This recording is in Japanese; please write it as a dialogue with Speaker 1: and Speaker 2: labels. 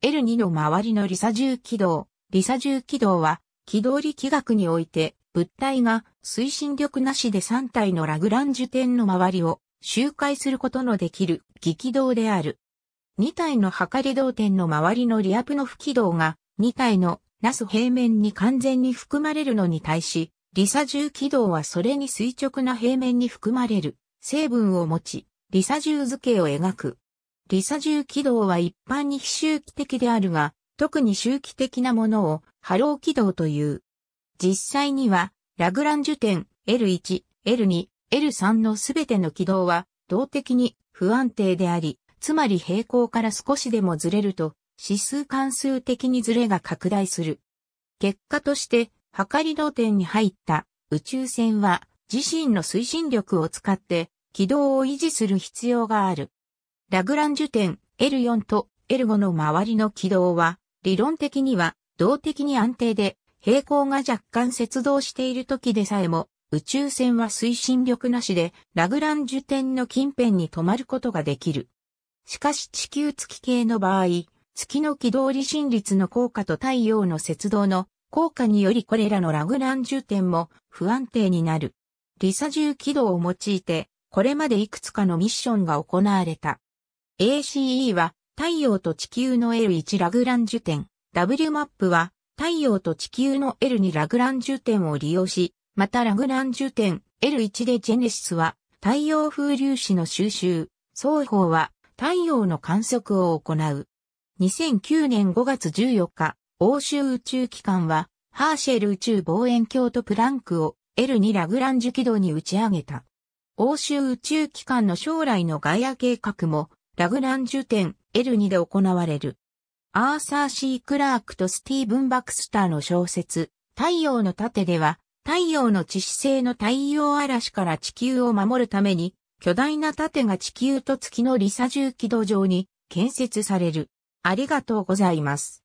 Speaker 1: L2 の周りのリサ重軌道。リサ重軌道は、軌道力学において、物体が推進力なしで3体のラグランジュ点の周りを周回することのできる激軌道である。2体の測り動点の周りのリアプノフ軌道が2体のナス平面に完全に含まれるのに対し、リサ重軌道はそれに垂直な平面に含まれる成分を持ち、リサ重図形を描く。リサ重軌道は一般に非周期的であるが、特に周期的なものをハロー軌道という。実際には、ラグランジュ点 L1、L2、L3 のすべての軌道は動的に不安定であり、つまり平行から少しでもずれると指数関数的にずれが拡大する。結果として、測り動点に入った宇宙船は自身の推進力を使って軌道を維持する必要がある。ラグランジュ点 L4 と L5 の周りの軌道は、理論的には動的に安定で、平行が若干接動している時でさえも、宇宙船は推進力なしで、ラグランジュ点の近辺に止まることができる。しかし地球月系の場合、月の軌道離心率の効果と太陽の接動の効果によりこれらのラグランジュ点も不安定になる。リサ重軌道を用いて、これまでいくつかのミッションが行われた。ACE は太陽と地球の L1 ラグランジュ点、W マップは太陽と地球の L2 ラグランジュ点を利用し、またラグランジュ点 L1 でジェネシスは太陽風粒子の収集、双方は太陽の観測を行う。2009年5月14日、欧州宇宙機関はハーシェル宇宙望遠鏡とプランクを L2 ラグランジュ軌道に打ち上げた。欧州宇宙機関の将来のガイア計画もラグランジュ点 L2 で行われる。アーサー・シー・クラークとスティーブン・バクスターの小説、太陽の盾では、太陽の致死性の太陽嵐から地球を守るために、巨大な盾が地球と月のリサ重軌道上に建設される。ありがとうございます。